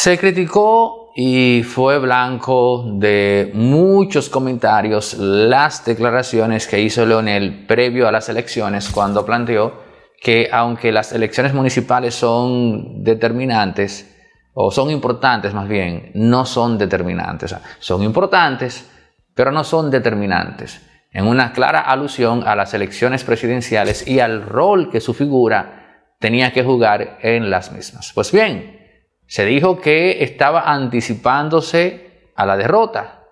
se criticó y fue blanco de muchos comentarios las declaraciones que hizo Leonel previo a las elecciones cuando planteó que aunque las elecciones municipales son determinantes, o son importantes más bien, no son determinantes. Son importantes, pero no son determinantes. En una clara alusión a las elecciones presidenciales y al rol que su figura tenía que jugar en las mismas. Pues bien, se dijo que estaba anticipándose a la derrota,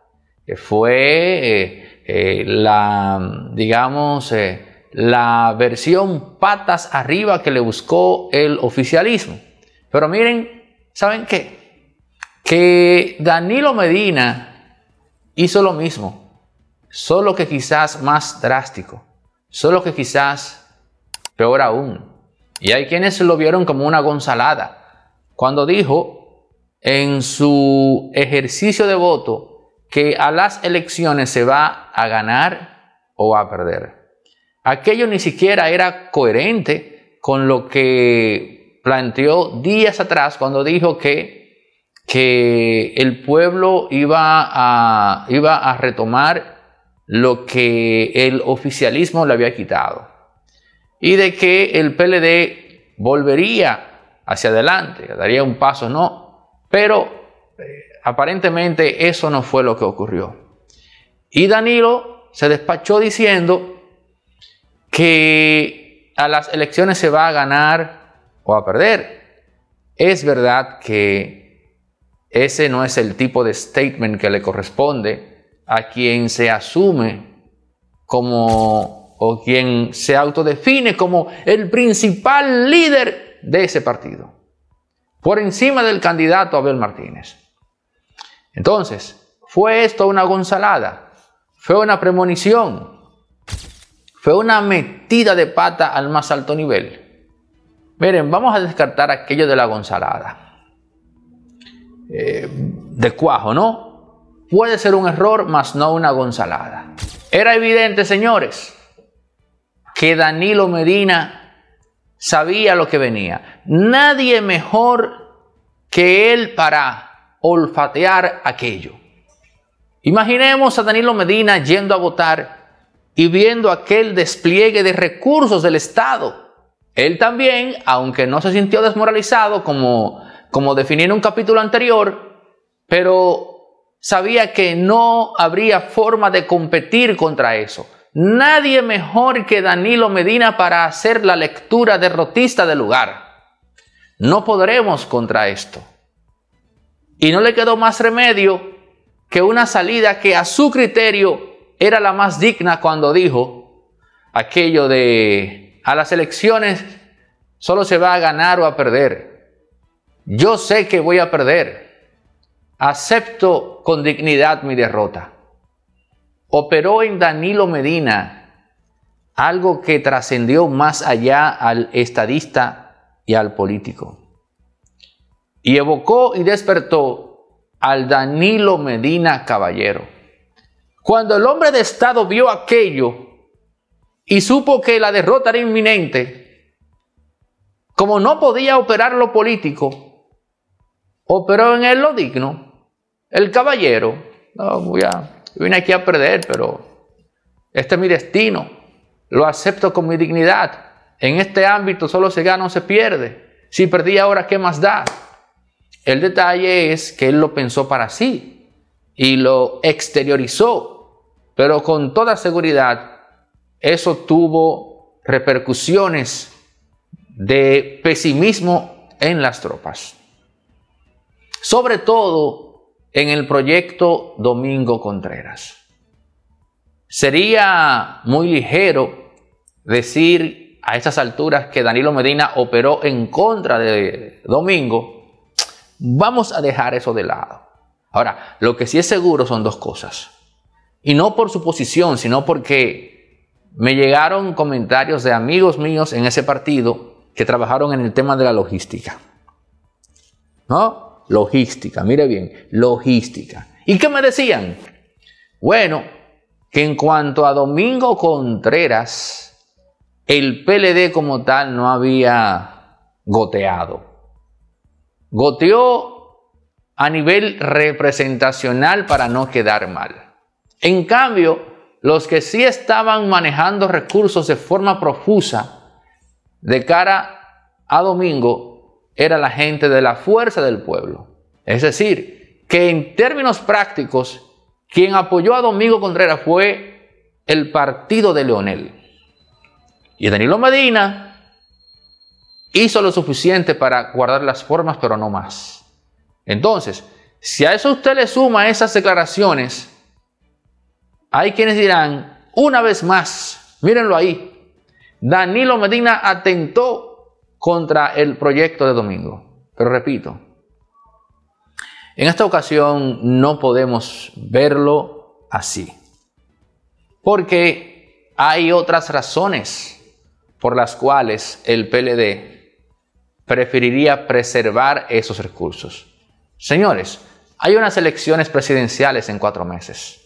que fue eh, eh, la, digamos, eh, la versión patas arriba que le buscó el oficialismo. Pero miren, ¿saben qué? Que Danilo Medina hizo lo mismo, solo que quizás más drástico, solo que quizás peor aún. Y hay quienes lo vieron como una gonzalada cuando dijo en su ejercicio de voto que a las elecciones se va a ganar o a perder. Aquello ni siquiera era coherente con lo que planteó días atrás cuando dijo que, que el pueblo iba a, iba a retomar lo que el oficialismo le había quitado y de que el PLD volvería hacia adelante, daría un paso, no. Pero eh, aparentemente eso no fue lo que ocurrió. Y Danilo se despachó diciendo que a las elecciones se va a ganar o a perder. Es verdad que ese no es el tipo de statement que le corresponde a quien se asume como o quien se autodefine como el principal líder de ese partido, por encima del candidato Abel Martínez. Entonces, fue esto una gonzalada, fue una premonición, fue una metida de pata al más alto nivel. Miren, vamos a descartar aquello de la gonzalada. Eh, de cuajo, ¿no? Puede ser un error, mas no una gonzalada. Era evidente, señores, que Danilo Medina sabía lo que venía. Nadie mejor que él para olfatear aquello. Imaginemos a Danilo Medina yendo a votar y viendo aquel despliegue de recursos del Estado. Él también, aunque no se sintió desmoralizado como, como definí en un capítulo anterior, pero sabía que no habría forma de competir contra eso. Nadie mejor que Danilo Medina para hacer la lectura derrotista del lugar. No podremos contra esto. Y no le quedó más remedio que una salida que a su criterio era la más digna cuando dijo aquello de a las elecciones solo se va a ganar o a perder. Yo sé que voy a perder. Acepto con dignidad mi derrota operó en Danilo Medina algo que trascendió más allá al estadista y al político. Y evocó y despertó al Danilo Medina Caballero. Cuando el hombre de Estado vio aquello y supo que la derrota era inminente, como no podía operar lo político, operó en él lo digno, el caballero. No, voy a vine aquí a perder, pero este es mi destino. Lo acepto con mi dignidad. En este ámbito solo se gana o se pierde. Si perdí ahora, ¿qué más da? El detalle es que él lo pensó para sí y lo exteriorizó, pero con toda seguridad eso tuvo repercusiones de pesimismo en las tropas. Sobre todo en el proyecto Domingo Contreras. Sería muy ligero decir a esas alturas que Danilo Medina operó en contra de Domingo. Vamos a dejar eso de lado. Ahora, lo que sí es seguro son dos cosas. Y no por su posición, sino porque me llegaron comentarios de amigos míos en ese partido que trabajaron en el tema de la logística. ¿No? logística, mire bien, logística. ¿Y qué me decían? Bueno, que en cuanto a Domingo Contreras, el PLD como tal no había goteado. Goteó a nivel representacional para no quedar mal. En cambio, los que sí estaban manejando recursos de forma profusa de cara a Domingo era la gente de la fuerza del pueblo. Es decir, que en términos prácticos, quien apoyó a Domingo Contreras fue el partido de Leonel. Y Danilo Medina hizo lo suficiente para guardar las formas, pero no más. Entonces, si a eso usted le suma esas declaraciones, hay quienes dirán, una vez más, mírenlo ahí, Danilo Medina atentó contra el proyecto de domingo. Pero repito, en esta ocasión no podemos verlo así, porque hay otras razones por las cuales el PLD preferiría preservar esos recursos. Señores, hay unas elecciones presidenciales en cuatro meses.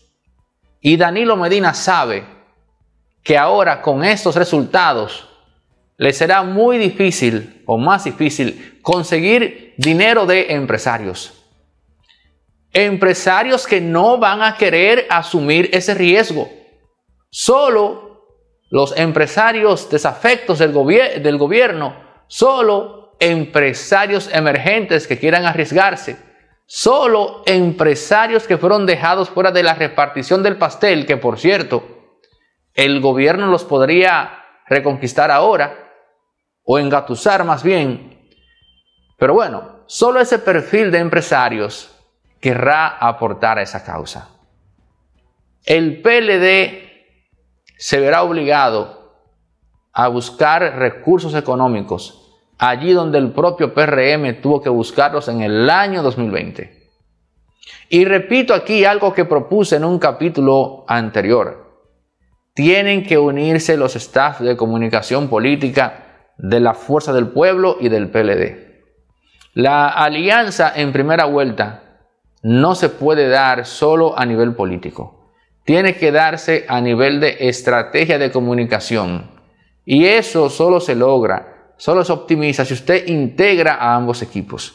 Y Danilo Medina sabe que ahora con estos resultados les será muy difícil o más difícil conseguir dinero de empresarios. Empresarios que no van a querer asumir ese riesgo. Solo los empresarios desafectos del, del gobierno, solo empresarios emergentes que quieran arriesgarse, solo empresarios que fueron dejados fuera de la repartición del pastel, que por cierto, el gobierno los podría reconquistar ahora, o engatusar más bien. Pero bueno, solo ese perfil de empresarios querrá aportar a esa causa. El PLD se verá obligado a buscar recursos económicos allí donde el propio PRM tuvo que buscarlos en el año 2020. Y repito aquí algo que propuse en un capítulo anterior. Tienen que unirse los staff de comunicación política de la Fuerza del Pueblo y del PLD. La alianza en primera vuelta no se puede dar solo a nivel político. Tiene que darse a nivel de estrategia de comunicación. Y eso solo se logra, solo se optimiza si usted integra a ambos equipos.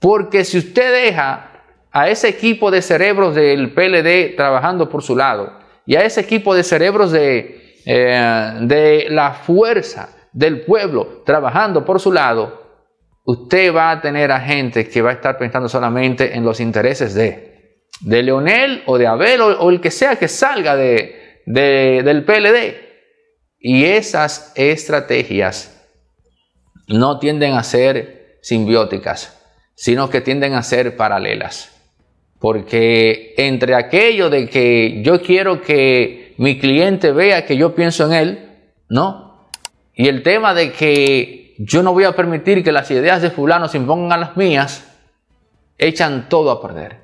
Porque si usted deja a ese equipo de cerebros del PLD trabajando por su lado y a ese equipo de cerebros de, eh, de la fuerza del pueblo trabajando por su lado, usted va a tener a gente que va a estar pensando solamente en los intereses de, de Leonel o de Abel o, el que sea que salga de, de, del PLD. Y esas estrategias no tienden a ser simbióticas, sino que tienden a ser paralelas. Porque entre aquello de que yo quiero que mi cliente vea que yo pienso en él, ¿no? Y el tema de que yo no voy a permitir que las ideas de fulano se impongan a las mías, echan todo a perder.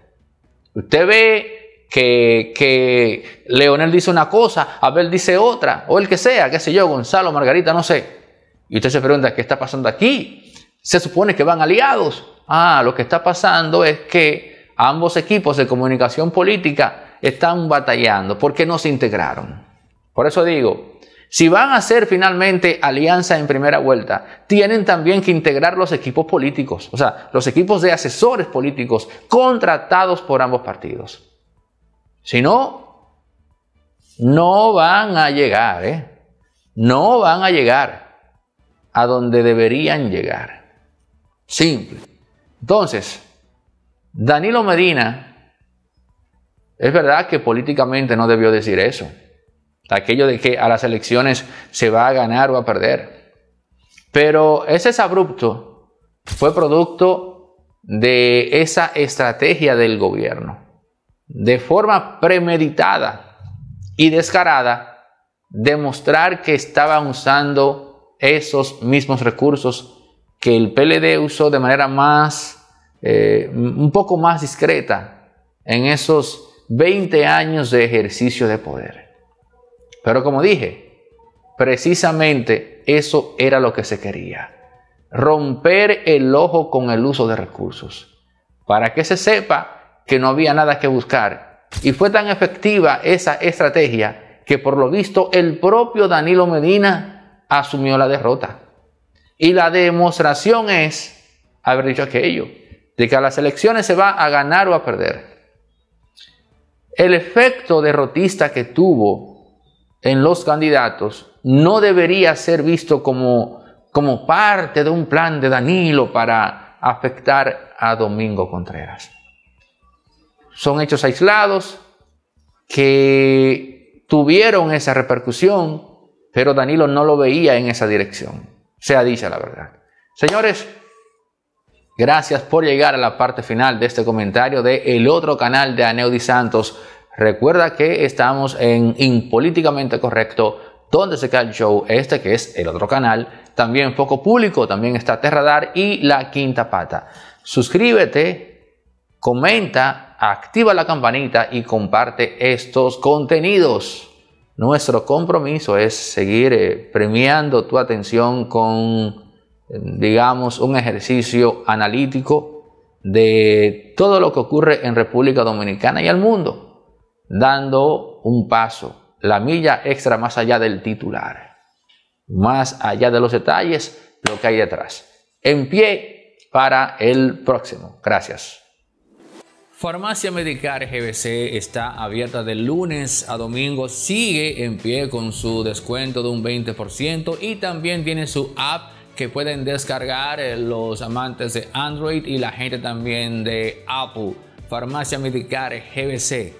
Usted ve que, Leonel dice una cosa, Abel dice otra, o el que sea, qué sé yo, Gonzalo, Margarita, no sé. Y usted se pregunta, ¿qué está pasando aquí? Se supone que van aliados. Ah, lo que está pasando es que ambos equipos de comunicación política están batallando porque no se integraron. Por eso digo, si van a hacer finalmente alianza en primera vuelta, tienen también que integrar los equipos políticos, o sea, los equipos de asesores políticos contratados por ambos partidos. Si no, no van a llegar, ¿eh? No van a llegar a donde deberían llegar. Simple. Entonces, Danilo Medina, es verdad que políticamente no debió decir eso aquello de que a las elecciones se va a ganar o a perder. Pero ese es abrupto fue producto de esa estrategia del gobierno. De forma premeditada y descarada, demostrar que estaban usando esos mismos recursos que el PLD usó de manera más, eh, un poco más discreta en esos 20 años de ejercicio de poder. Pero como dije, precisamente eso era lo que se quería. Romper el ojo con el uso de recursos. Para que se sepa que no había nada que buscar. Y fue tan efectiva esa estrategia que por lo visto el propio Danilo Medina asumió la derrota. Y la demostración es haber dicho aquello, de que a las elecciones se va a ganar o a perder. El efecto derrotista que tuvo en los candidatos no debería ser visto como, como parte de un plan de Danilo para afectar a Domingo Contreras. Son hechos aislados que tuvieron esa repercusión, pero Danilo no lo veía en esa dirección, sea dicha la verdad. Señores, gracias por llegar a la parte final de este comentario de El otro canal de Aneudi Santos Recuerda que estamos en Impolíticamente Correcto, donde se cae el show, este que es el otro canal, también Foco Público, también está Terradar y La Quinta Pata. Suscríbete, comenta, activa la campanita y comparte estos contenidos. Nuestro compromiso es seguir eh, premiando tu atención con, digamos, un ejercicio analítico de todo lo que ocurre en República Dominicana y al mundo dando un paso, la milla extra más allá del titular, más allá de los detalles, lo que hay detrás. En pie para el próximo. Gracias. Farmacia Medicar GBC está abierta de lunes a domingo, sigue en pie con su descuento de un 20% y también tiene su app que pueden descargar eh, los amantes de Android y la gente también de Apple. Farmacia Medicar GBC